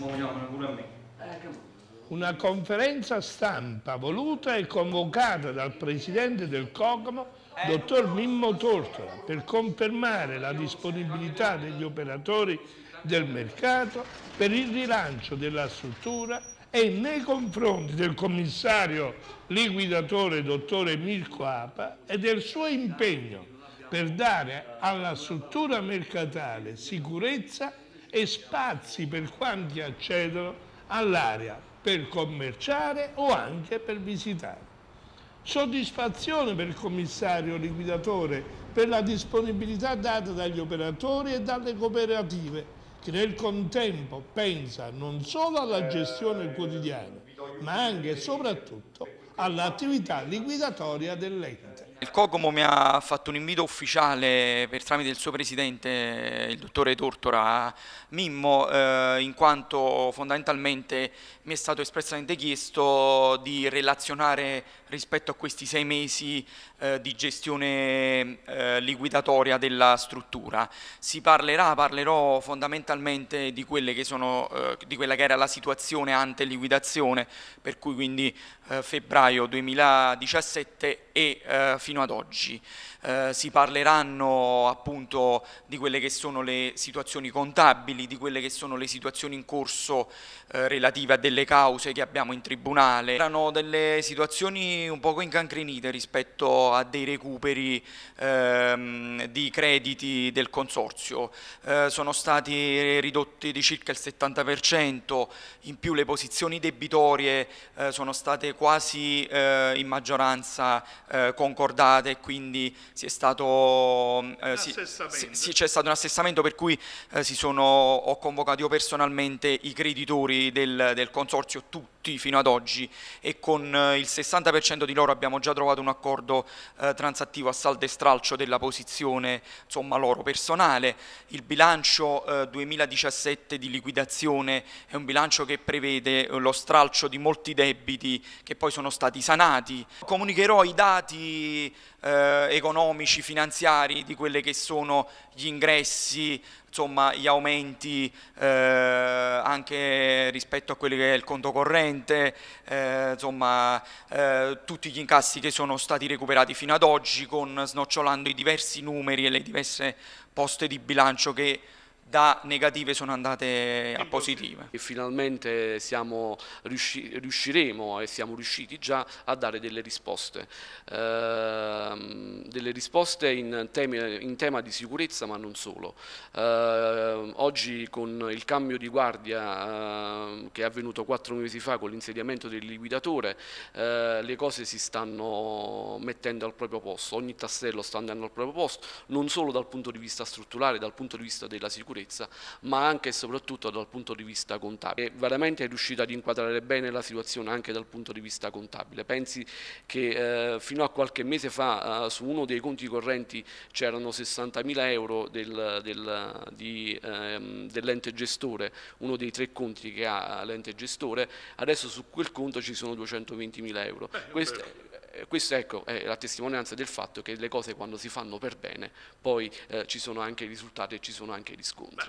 Eh, Una conferenza stampa voluta e convocata dal presidente del COGMO, dottor Mimmo Tortola, per confermare la disponibilità degli operatori del mercato per il rilancio della struttura e nei confronti del commissario liquidatore dottore Mirko Apa e del suo impegno per dare alla struttura mercatale sicurezza e e spazi per quanti accedono all'area per commerciare o anche per visitare. Soddisfazione per il commissario liquidatore per la disponibilità data dagli operatori e dalle cooperative che nel contempo pensa non solo alla gestione quotidiana ma anche e soprattutto all'attività liquidatoria dell'ente. Il Cogomo mi ha fatto un invito ufficiale per tramite il suo presidente, il dottore Tortora Mimmo, eh, in quanto fondamentalmente mi è stato espressamente chiesto di relazionare rispetto a questi sei mesi eh, di gestione eh, liquidatoria della struttura. Si parlerà, parlerò fondamentalmente di, sono, eh, di quella che era la situazione ante liquidazione, per cui quindi eh, febbraio 2017 e eh, fino ad oggi. Eh, si parleranno appunto di quelle che sono le situazioni contabili, di quelle che sono le situazioni in corso eh, relative a delle cause che abbiamo in tribunale. Erano delle situazioni un poco incancrenite rispetto a dei recuperi ehm, di crediti del consorzio. Eh, sono stati ridotti di circa il 70%, in più le posizioni debitorie eh, sono state quasi eh, in maggioranza eh, concordate ricordate e quindi stato, mm, eh, si, si, c'è stato un assessamento per cui eh, sono, ho convocato io personalmente i creditori del, del consorzio tutti tutti fino ad oggi e con eh, il 60% di loro abbiamo già trovato un accordo eh, transattivo a saldo e stralcio della posizione insomma, loro personale. Il bilancio eh, 2017 di liquidazione è un bilancio che prevede eh, lo stralcio di molti debiti che poi sono stati sanati. Comunicherò i dati eh, economici, finanziari di quelli che sono gli ingressi, insomma, gli aumenti anche rispetto a quelli che è il conto corrente sicuramente eh, insomma, eh, tutti gli incassi che sono stati recuperati fino ad oggi con snocciolando i diversi numeri e le diverse poste di bilancio che da negative sono andate a positive. E finalmente siamo riusci riusciremo e siamo riusciti già a dare delle risposte, ehm, delle risposte in, in, tema di sicurezza ma non solo. Ehm, oggi con il cambio di guardia ehm, che è avvenuto quattro mesi fa con l'insediamento del liquidatore eh, le cose si stanno mettendo al proprio posto, ogni tassello sta andando al proprio posto, non solo dal punto di vista strutturale, dal punto di vista della sicurezza sicurezza, ma anche e soprattutto dal punto di vista contabile. È veramente riuscito ad inquadrare bene la situazione anche dal punto di vista contabile. Pensi che eh, fino a qualche mese fa eh, su uno dei conti correnti c'erano 60.000 euro del, del, ehm, dell'ente gestore, uno dei tre conti che ha l'ente gestore, adesso su quel conto ci sono 220.000 euro. Beh, Questo, eh, questa ecco, è la testimonianza del fatto che le cose quando si fanno per bene poi eh, ci sono anche i risultati e ci sono anche i riscontri.